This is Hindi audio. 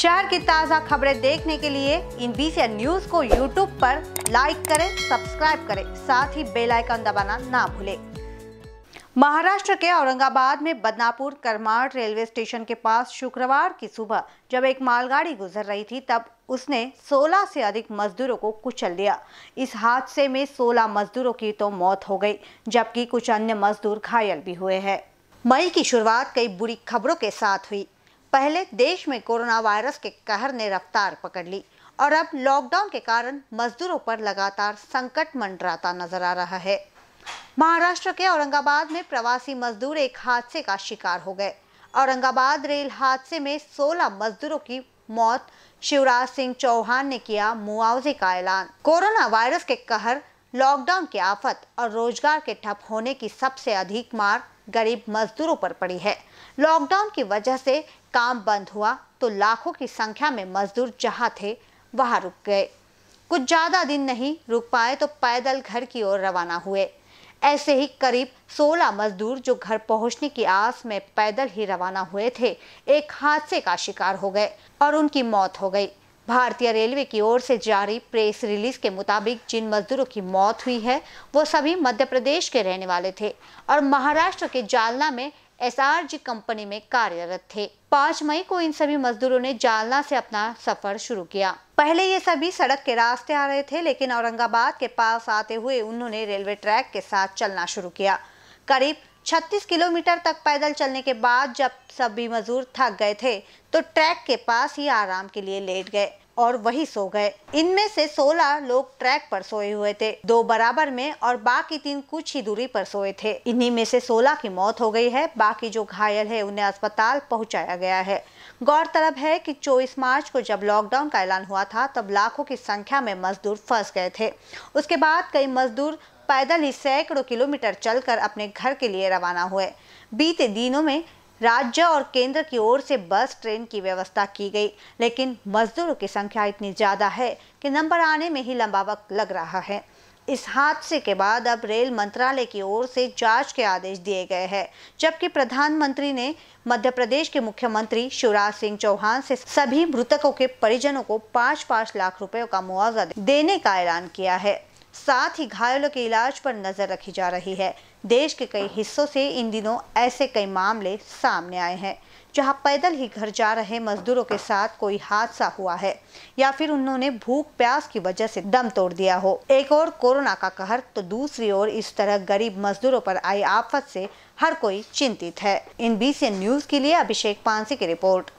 शहर की ताज़ा खबरें देखने के लिए इन बीसी न्यूज को यूट्यूब पर लाइक करें सब्सक्राइब करें साथ ही बेल आइकन दबाना ना भूलें महाराष्ट्र के औरंगाबाद में बदनापुर करमाड़ रेलवे स्टेशन के पास शुक्रवार की सुबह जब एक मालगाड़ी गुजर रही थी तब उसने 16 से अधिक मजदूरों को कुचल दिया इस हादसे में 16 मजदूरों की तो मौत हो गई जबकि कुछ अन्य मजदूर घायल भी हुए हैं मई की शुरुआत कई बुरी खबरों के साथ हुई पहले देश में कोरोना वायरस के कहर ने रफ्तार पकड़ ली और अब लॉकडाउन के कारण मजदूरों पर लगातार संकट मंडराता नजर आ रहा है महाराष्ट्र के औरंगाबाद में प्रवासी मजदूर एक हादसे का शिकार हो गए औरंगाबाद रेल हादसे में 16 मजदूरों की मौत शिवराज सिंह चौहान ने किया मुआवजे का ऐलान कोरोना वायरस के कहर लॉकडाउन की आफत और रोजगार के ठप होने की सबसे अधिक मार गरीब मजदूरों पर पड़ी है लॉकडाउन की वजह से काम बंद हुआ तो लाखों की संख्या में मजदूर जहां थे वहां रुक गए कुछ ज़्यादा दिन नहीं रुक पाए तो पैदल घर की ओर रवाना हुए ऐसे ही करीब 16 मजदूर जो घर पहुंचने की आस में पैदल ही रवाना हुए थे एक हादसे का शिकार हो गए और उनकी मौत हो गई भारतीय रेलवे की ओर से जारी प्रेस रिलीज के मुताबिक जिन मजदूरों की मौत हुई है वो सभी मध्य प्रदेश के रहने वाले थे और महाराष्ट्र के जालना में एसआरजी कंपनी में कार्यरत थे पाँच मई को इन सभी मजदूरों ने जालना से अपना सफर शुरू किया पहले ये सभी सड़क के रास्ते आ रहे थे लेकिन औरंगाबाद के पास आते हुए उन्होंने रेलवे ट्रैक के साथ चलना शुरू किया करीब 36 किलोमीटर तक पैदल चलने के बाद जब सभी मजदूर थक गए थे तो ट्रैक के पास ही आराम के लिए लेट गए और वही सो गए इनमें से 16 लोग ट्रैक पर सोए हुए थे दो बराबर में और बाकी तीन कुछ ही दूरी पर सोए थे इन्हीं में से 16 की मौत हो गई है बाकी जो घायल है उन्हें अस्पताल पहुंचाया गया है गौरतलब है कि 24 मार्च को जब लॉकडाउन का ऐलान हुआ था तब लाखों की संख्या में मजदूर फंस गए थे उसके बाद कई मजदूर पैदल ही सैकड़ों किलोमीटर चलकर अपने घर के लिए रवाना हुए बीते दिनों में राज्य और केंद्र की ओर से बस ट्रेन की व्यवस्था की गई लेकिन मजदूरों की संख्या इतनी ज़्यादा है कि नंबर आने में ही लंबा वक्त लग रहा है इस हादसे के बाद अब रेल मंत्रालय की ओर से जांच के आदेश दिए गए हैं जबकि प्रधानमंत्री ने मध्य प्रदेश के मुख्यमंत्री शिवराज सिंह चौहान से सभी मृतकों के परिजनों को पाँच पाँच लाख रुपयों का मुआवजा देने का ऐलान किया है साथ ही घायलों के इलाज पर नजर रखी जा रही है देश के कई हिस्सों से इन दिनों ऐसे कई मामले सामने आए हैं जहां पैदल ही घर जा रहे मजदूरों के साथ कोई हादसा हुआ है या फिर उन्होंने भूख प्यास की वजह से दम तोड़ दिया हो एक और कोरोना का कहर तो दूसरी ओर इस तरह गरीब मजदूरों पर आई आफत से हर कोई चिंतित है इन बी न्यूज के लिए अभिषेक पानसी की रिपोर्ट